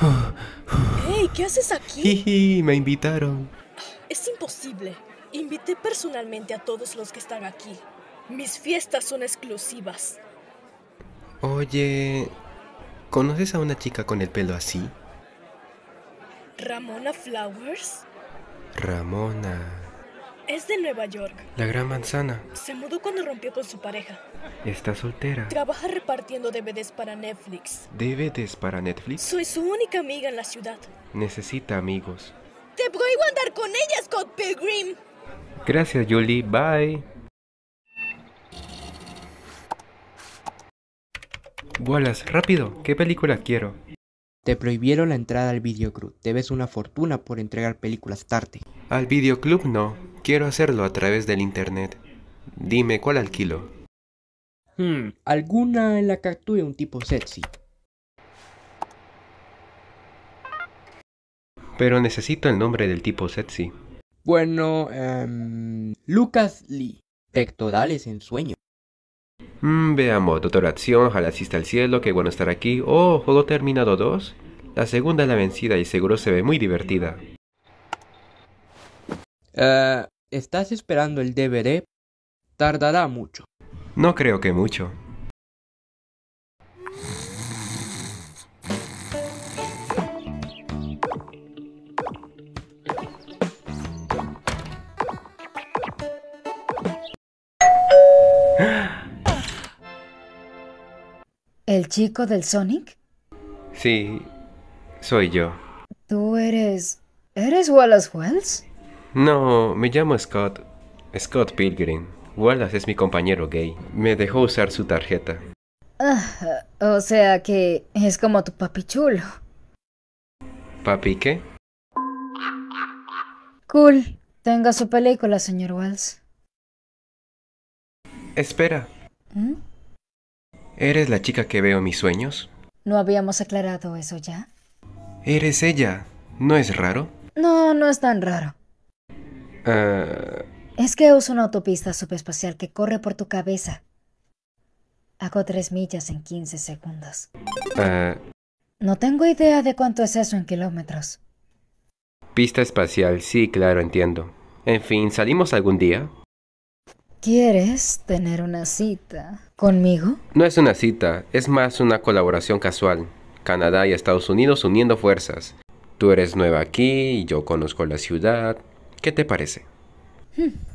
¡Hey! ¿Qué haces aquí? me invitaron. Es imposible. Invité personalmente a todos los que están aquí. Mis fiestas son exclusivas. Oye, ¿conoces a una chica con el pelo así? ¿Ramona Flowers? Ramona. Es de Nueva York. La gran manzana. Se mudó cuando rompió con su pareja. Está soltera. Trabaja repartiendo DVDs para Netflix. ¿DVDs para Netflix? Soy su única amiga en la ciudad. Necesita amigos. Te prohíbo andar con ella, Scott Pilgrim. Gracias, Julie. Bye. Wallace, rápido. ¿Qué película quiero? Te prohibieron la entrada al videoclub. ves una fortuna por entregar películas tarde. Al videoclub no. Quiero hacerlo a través del Internet. Dime, ¿cuál alquilo? Hmm, alguna en la que actúe un tipo sexy. Pero necesito el nombre del tipo sexy. Bueno, um, Lucas Lee. Pectorales en sueño. Hmm, veamos, doctor acción, ojalá asista al cielo, qué bueno estar aquí. Oh, juego terminado 2. La segunda es la vencida y seguro se ve muy divertida. Eh, ¿Estás esperando el DVD? Tardará mucho. No creo que mucho. ¿El chico del Sonic? Sí, soy yo. ¿Tú eres... ¿Eres Wallace Wells? No, me llamo Scott. Scott Pilgrim. Wallace es mi compañero gay. Me dejó usar su tarjeta. Ah, o sea que es como tu papi chulo. ¿Papi qué? Cool. Tenga su película, señor Wells. Espera. ¿Mm? ¿Eres la chica que veo en mis sueños? ¿No habíamos aclarado eso ya? Eres ella. ¿No es raro? No, no es tan raro. Eh, es que uso una autopista subespacial que corre por tu cabeza. Hago tres millas en 15 segundos. Eh. No tengo idea de cuánto es eso en kilómetros. Pista espacial, sí, claro, entiendo. En fin, ¿salimos algún día? ¿Quieres tener una cita conmigo? No es una cita, es más una colaboración casual. Canadá y Estados Unidos uniendo fuerzas. Tú eres nueva aquí, y yo conozco la ciudad, ¿Qué te parece? Hmm.